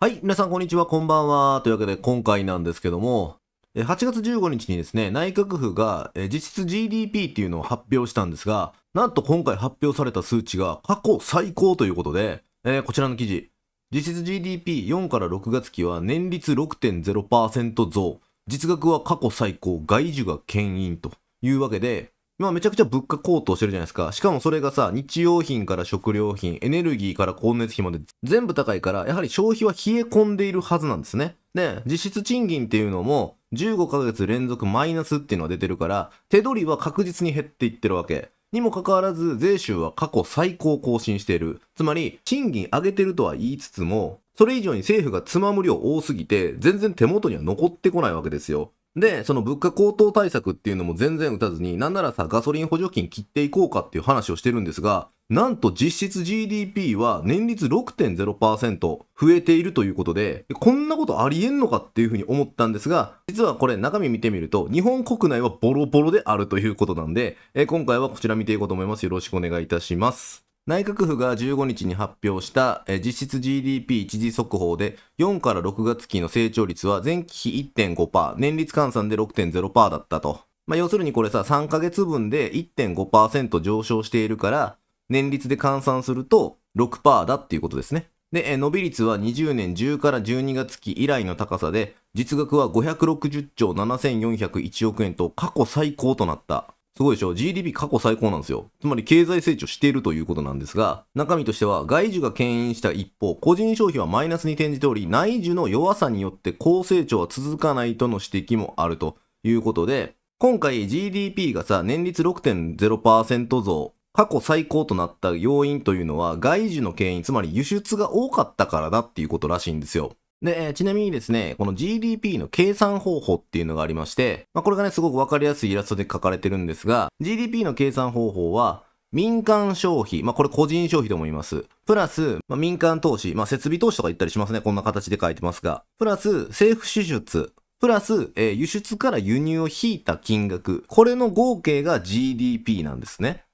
はい、皆さんこんにちは、こんばんは。というわけで今回なんですけども、8月15日にですね、内閣府が実質 GDP っていうのを発表したんですが、なんと今回発表された数値が過去最高ということで、えー、こちらの記事、実質 GDP4 から6月期は年率6.0%増、実額は過去最高、外需が牽引というわけで、まあめちゃくちゃ物価高騰してるじゃないですか。しかもそれがさ、日用品から食料品、エネルギーから光熱費まで全部高いから、やはり消費は冷え込んでいるはずなんですね。で、実質賃金っていうのも15ヶ月連続マイナスっていうのは出てるから、手取りは確実に減っていってるわけ。にもかかわらず、税収は過去最高更新している。つまり、賃金上げてるとは言いつつも、それ以上に政府がつまむ量多すぎて、全然手元には残ってこないわけですよ。で、その物価高騰対策っていうのも全然打たずに、なんならさ、ガソリン補助金切っていこうかっていう話をしてるんですが、なんと実質 GDP は年率6.0%増えているということで、こんなことありえんのかっていうふうに思ったんですが、実はこれ中身見てみると、日本国内はボロボロであるということなんで、え今回はこちら見ていこうと思います。よろしくお願いいたします。内閣府が15日に発表した実質 GDP 一時速報で4から6月期の成長率は前期比1.5%、年率換算で6.0%だったと。まあ、要するにこれさ、3ヶ月分で1.5%上昇しているから、年率で換算すると6%だっていうことですね。で、伸び率は20年10から12月期以来の高さで、実額は560兆7401億円と過去最高となった。すごいでしょ ?GDP 過去最高なんですよ。つまり経済成長しているということなんですが、中身としては外需が牽引した一方、個人消費はマイナスに転じており、内需の弱さによって高成長は続かないとの指摘もあるということで、今回 GDP がさ、年率6.0%増、過去最高となった要因というのは、外需の牽引、つまり輸出が多かったからだっていうことらしいんですよ。で、ちなみにですね、この GDP の計算方法っていうのがありまして、まあ、これがね、すごくわかりやすいイラストで書かれてるんですが、GDP の計算方法は、民間消費、まあ、これ個人消費と思います。プラス、まあ、民間投資、まあ、設備投資とか言ったりしますね。こんな形で書いてますが。プラス、政府支出。プラス、えー、輸出から輸入を引いた金額。これの合計が GDP なんですね。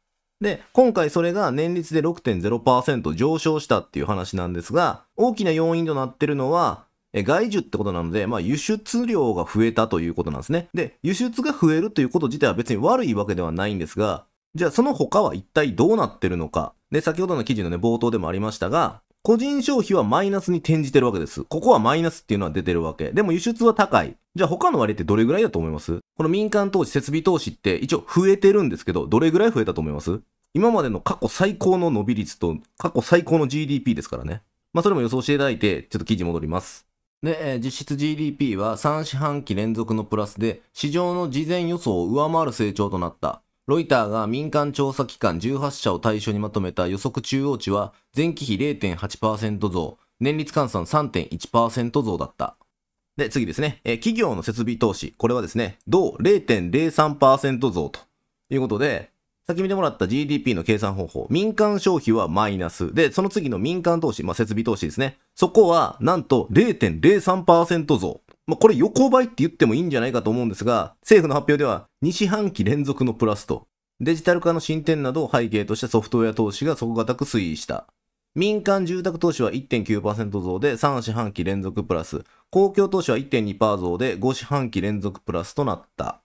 で、今回それが年率で6.0%上昇したっていう話なんですが、大きな要因となってるのは、外需ってことなので、まあ、輸出量が増えたということなんですね。で、輸出が増えるということ自体は別に悪いわけではないんですが、じゃあその他は一体どうなってるのか。で、先ほどの記事のね、冒頭でもありましたが、個人消費はマイナスに転じてるわけです。ここはマイナスっていうのは出てるわけ。でも輸出は高い。じゃあ他の割ってどれぐらいだと思いますこの民間投資、設備投資って一応増えてるんですけど、どれぐらい増えたと思います今までの過去最高の伸び率と過去最高の GDP ですからね。まあ、それも予想していただいて、ちょっと記事戻ります。で、実質 GDP は3四半期連続のプラスで、市場の事前予想を上回る成長となった。ロイターが民間調査機関18社を対象にまとめた予測中央値は、前期比0.8%増、年率換算3.1%増だった。で、次ですね、え企業の設備投資。これはですね、同0.03%増ということで、先見てもらった GDP の計算方法。民間消費はマイナス。で、その次の民間投資、まあ、設備投資ですね。そこは、なんと0.03%増。まあ、これ横ばいって言ってもいいんじゃないかと思うんですが、政府の発表では2四半期連続のプラスと、デジタル化の進展などを背景としたソフトウェア投資が底堅く推移した。民間住宅投資は1.9%増で3四半期連続プラス。公共投資は1.2%増で5四半期連続プラスとなった。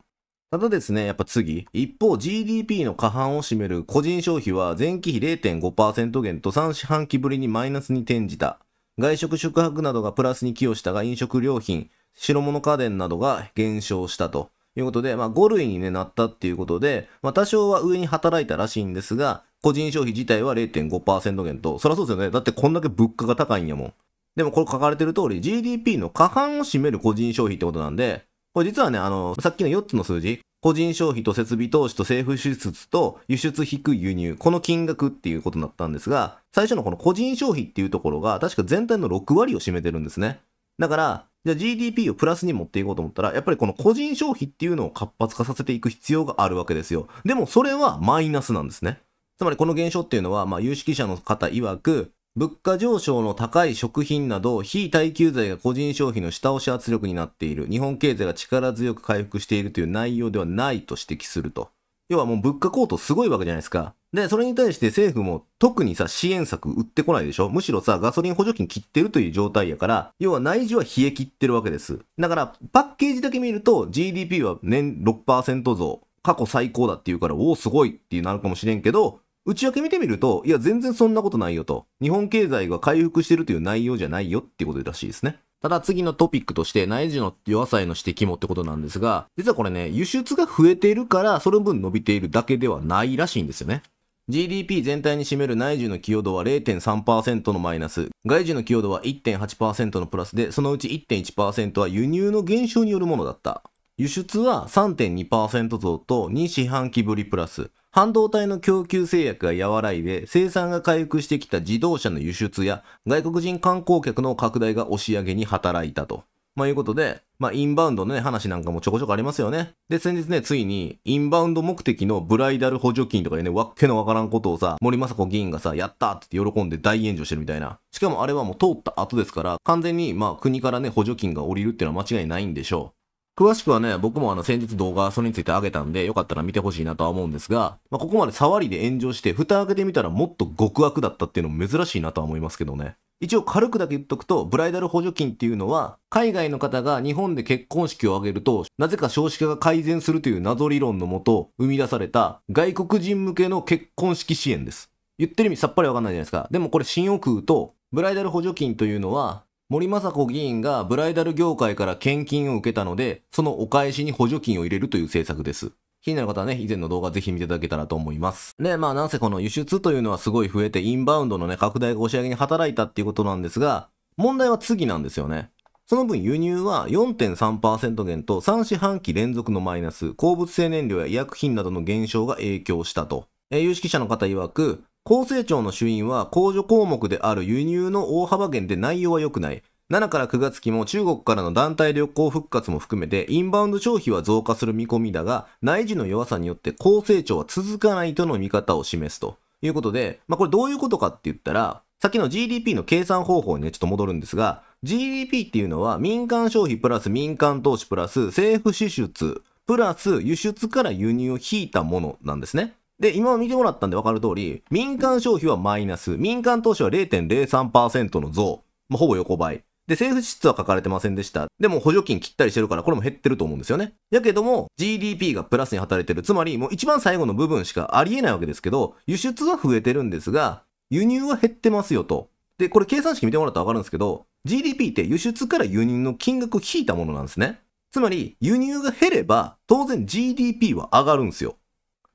ただですね、やっぱ次。一方、GDP の過半を占める個人消費は前期比0.5%減と3四半期ぶりにマイナスに転じた。外食宿泊などがプラスに寄与したが飲食料品、白物家電などが減少したと。いうことで、まあ、5類に、ね、なったっていうことで、まあ、多少は上に働いたらしいんですが、個人消費自体は0.5%減と、そりゃそうですよね。だってこんだけ物価が高いんやもん。でもこれ書かれてる通り、GDP の過半を占める個人消費ってことなんで、これ実はね、あの、さっきの4つの数字、個人消費と設備投資と政府支出と輸出引く輸入、この金額っていうことになったんですが、最初のこの個人消費っていうところが、確か全体の6割を占めてるんですね。だから、じゃあ GDP をプラスに持っていこうと思ったら、やっぱりこの個人消費っていうのを活発化させていく必要があるわけですよ。でもそれはマイナスなんですね。つまりこの現象っていうのは、まあ、有識者の方曰く、物価上昇の高い食品など非耐久財が個人消費の下押し圧力になっている日本経済が力強く回復しているという内容ではないと指摘すると要はもう物価高騰すごいわけじゃないですかでそれに対して政府も特にさ支援策売ってこないでしょむしろさガソリン補助金切ってるという状態やから要は内需は冷え切ってるわけですだからパッケージだけ見ると GDP は年6%増過去最高だっていうからおおすごいっていうなるかもしれんけど内訳見てみると、いや、全然そんなことないよと。日本経済が回復してるという内容じゃないよっていうことらしいですね。ただ次のトピックとして、内需の弱さへの指摘もってことなんですが、実はこれね、輸出が増えているから、その分伸びているだけではないらしいんですよね。GDP 全体に占める内需の寄与度は0.3%のマイナス、外需の寄与度は1.8%のプラスで、そのうち1.1%は輸入の減少によるものだった。輸出は3.2%増と2四半期ぶりプラス。半導体の供給制約が和らいで生産が回復してきた自動車の輸出や外国人観光客の拡大が押し上げに働いたと。まあ、いうことで、まあ、インバウンドのね、話なんかもちょこちょこありますよね。で、先日ね、ついに、インバウンド目的のブライダル補助金とかいうね、わっけのわからんことをさ、森政子議員がさ、やったって喜んで大炎上してるみたいな。しかもあれはもう通った後ですから、完全に、まあ、国からね、補助金が降りるっていうのは間違いないんでしょう。詳しくはね、僕もあの先日動画、それについてあげたんで、よかったら見てほしいなとは思うんですが、まあ、ここまで触りで炎上して、蓋開けてみたらもっと極悪だったっていうのも珍しいなとは思いますけどね。一応軽くだけ言っとくと、ブライダル補助金っていうのは、海外の方が日本で結婚式を挙げると、なぜか少子化が改善するという謎理論のもと、生み出された外国人向けの結婚式支援です。言ってる意味さっぱりわかんないじゃないですか。でもこれ新うと、ブライダル補助金というのは、森雅子議員がブライダル業界から献金を受けたので、そのお返しに補助金を入れるという政策です。気になる方はね、以前の動画ぜひ見ていただけたらと思います。で、まあなんせこの輸出というのはすごい増えて、インバウンドのね、拡大が押し上げに働いたっていうことなんですが、問題は次なんですよね。その分輸入は4.3%減と3四半期連続のマイナス、鉱物性燃料や医薬品などの減少が影響したと。有識者の方曰く、厚生庁の主因は控除項目である輸入の大幅減で内容は良くない。7から9月期も中国からの団体旅行復活も含めてインバウンド消費は増加する見込みだが、内需の弱さによって高成長は続かないとの見方を示すということで、まあこれどういうことかって言ったら、さっきの GDP の計算方法にね、ちょっと戻るんですが、GDP っていうのは民間消費プラス民間投資プラス政府支出プラス輸出から輸入を引いたものなんですね。で、今見てもらったんで分かる通り、民間消費はマイナス、民間投資は0.03%の増、まあ、ほぼ横ばい。で、政府支出は書かれてませんでした。でも補助金切ったりしてるから、これも減ってると思うんですよね。やけども、GDP がプラスに働いてる。つまり、もう一番最後の部分しかありえないわけですけど、輸出は増えてるんですが、輸入は減ってますよと。で、これ計算式見てもらったらわかるんですけど、GDP って輸出から輸入の金額を引いたものなんですね。つまり、輸入が減れば、当然 GDP は上がるんですよ。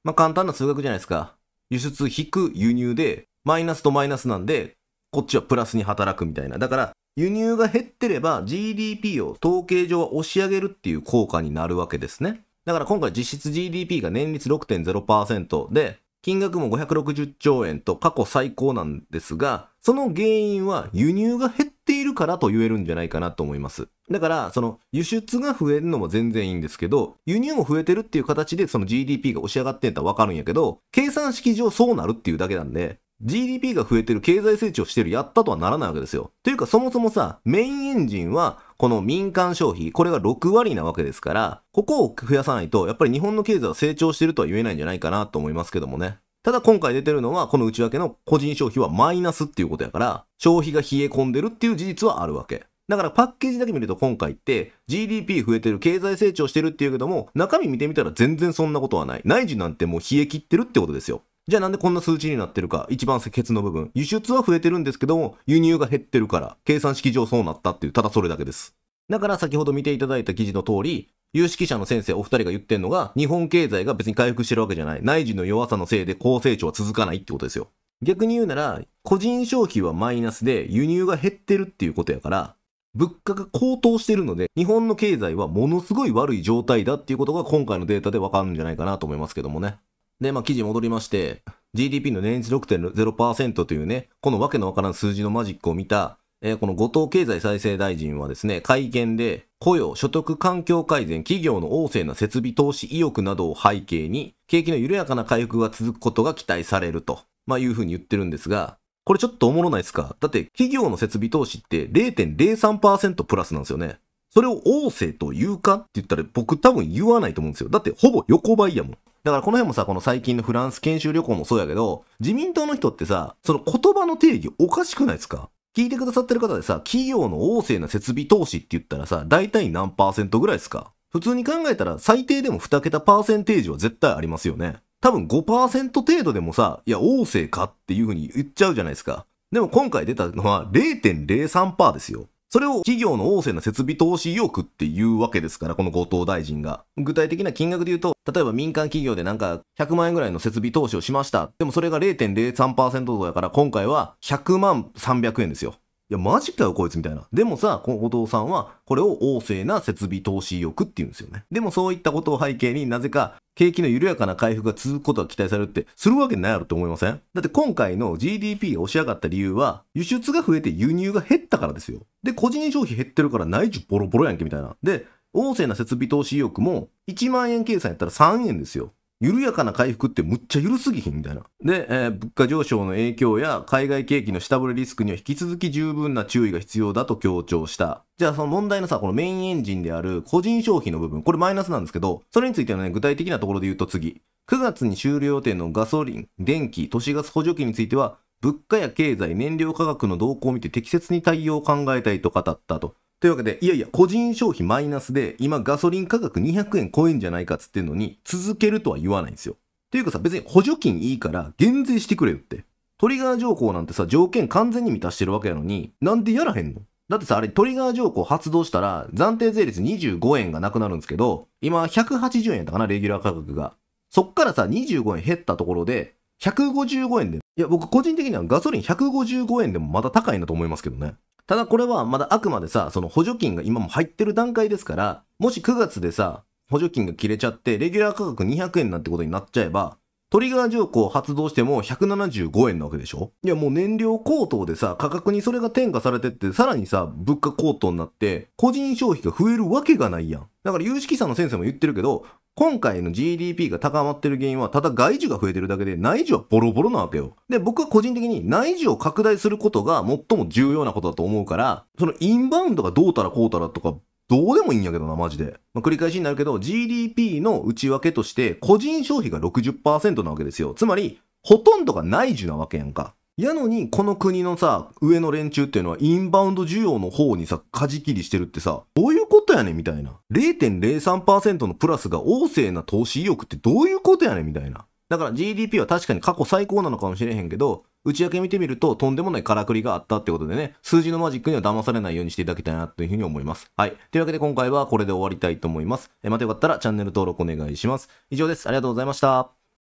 まあ、簡単な数学じゃないですか。輸出引く輸入で、マイナスとマイナスなんで、こっちはプラスに働くみたいな。だから、輸入が減ってれば GDP を統計上は押し上げるっていう効果になるわけですね。だから今回実質 GDP が年率6.0%で、金額も560兆円と過去最高なんですが、その原因は輸入が減っているからと言えるんじゃないかなと思います。だから、その輸出が増えるのも全然いいんですけど、輸入も増えてるっていう形でその GDP が押し上がってんのはわかるんやけど、計算式上そうなるっていうだけなんで、GDP が増えてる、経済成長してる、やったとはならないわけですよ。というか、そもそもさ、メインエンジンは、この民間消費、これが6割なわけですから、ここを増やさないと、やっぱり日本の経済は成長してるとは言えないんじゃないかなと思いますけどもね。ただ今回出てるのは、この内訳の個人消費はマイナスっていうことやから、消費が冷え込んでるっていう事実はあるわけ。だからパッケージだけ見ると今回って GDP 増えてる経済成長してるっていうけども中身見てみたら全然そんなことはない内需なんてもう冷え切ってるってことですよじゃあなんでこんな数値になってるか一番ケツの部分輸出は増えてるんですけども輸入が減ってるから計算式上そうなったっていうただそれだけですだから先ほど見ていただいた記事の通り有識者の先生お二人が言ってんのが、日本経済が別に回復してるわけじゃない。内需の弱さのせいで高成長は続かないってことですよ。逆に言うなら、個人消費はマイナスで輸入が減ってるっていうことやから、物価が高騰してるので、日本の経済はものすごい悪い状態だっていうことが今回のデータでわかるんじゃないかなと思いますけどもね。で、まあ記事戻りまして、GDP の年率6.0%というね、このわけのわからん数字のマジックを見たえー、この後藤経済再生大臣はですね、会見で、雇用、所得、環境改善、企業の旺盛な設備投資意欲などを背景に、景気の緩やかな回復が続くことが期待されると、まあ、いうふうに言ってるんですが、これちょっとおもろないですかだって企業の設備投資って0.03%プラスなんですよね。それを旺盛と言うかって言ったら僕多分言わないと思うんですよ。だってほぼ横ばいやもん。だからこの辺もさ、この最近のフランス研修旅行もそうやけど、自民党の人ってさ、その言葉の定義おかしくないですか聞いてくださってる方でさ、企業の旺盛な設備投資って言ったらさ、大体何パーセントぐらいですか普通に考えたら最低でも2桁パーセンテージは絶対ありますよね。多分5%程度でもさ、いや、旺盛かっていう風に言っちゃうじゃないですか。でも今回出たのは0.03%ですよ。それを企業の旺盛な設備投資意欲っていうわけですから、この後藤大臣が。具体的な金額で言うと、例えば民間企業でなんか100万円ぐらいの設備投資をしました。でもそれが0.03%増から今回は100万300円ですよ。いや、マジかよ、こいつみたいな。でもさ、この後藤さんは、これを旺盛な設備投資欲って言うんですよね。でもそういったことを背景になぜか、景気の緩やかな回復が続くことが期待されるって、するわけないやろって思いませんだって今回の GDP が押し上がった理由は、輸出が増えて輸入が減ったからですよ。で、個人消費減ってるから内需ボロボロやんけ、みたいな。で、旺盛な設備投資意欲も、1万円計算やったら3円ですよ。緩やかな回復ってむっちゃ緩すぎひんみたいな。で、えー、物価上昇の影響や海外景気の下振れリスクには引き続き十分な注意が必要だと強調した。じゃあその問題のさ、このメインエンジンである個人消費の部分、これマイナスなんですけど、それについてのね、具体的なところで言うと次。9月に終了予定のガソリン、電気、都市ガス補助金については、物価や経済、燃料価格の動向を見て適切に対応を考えたいと語ったと。というわけで、いやいや、個人消費マイナスで、今ガソリン価格200円超えんじゃないかっつってんのに、続けるとは言わないんですよ。ていうかさ、別に補助金いいから減税してくれよって。トリガー条項なんてさ、条件完全に満たしてるわけやのに、なんでやらへんのだってさ、あれトリガー条項発動したら、暫定税率25円がなくなるんですけど、今180円やったかな、レギュラー価格が。そっからさ、25円減ったところで、155円で、いや僕個人的にはガソリン155円でもまだ高いなと思いますけどね。ただこれはまだあくまでさ、その補助金が今も入ってる段階ですから、もし9月でさ、補助金が切れちゃって、レギュラー価格200円なんてことになっちゃえば、トリガー条項を発動しても175円なわけでしょいやもう燃料高騰でさ、価格にそれが転嫁されてって、さらにさ、物価高騰になって、個人消費が増えるわけがないやん。だから有識者の先生も言ってるけど、今回の GDP が高まってる原因は、ただ外需が増えてるだけで、内需はボロボロなわけよ。で、僕は個人的に内需を拡大することが最も重要なことだと思うから、そのインバウンドがどうたらこうたらとか、どうでもいいんやけどな、マジで。まあ、繰り返しになるけど、GDP の内訳として、個人消費が60%なわけですよ。つまり、ほとんどが内需なわけやんか。やのに、この国のさ、上の連中っていうのは、インバウンド需要の方にさ、舵切りしてるってさ、どういうことやねんみたいな。0.03%のプラスが旺盛な投資意欲ってどういうことやねんみたいな。だから GDP は確かに過去最高なのかもしれへんけど、内訳見てみると、とんでもないからくりがあったってことでね、数字のマジックには騙されないようにしていただきたいなというふうに思います。はい。というわけで今回はこれで終わりたいと思います。えまたよかったらチャンネル登録お願いします。以上です。ありがとうございました。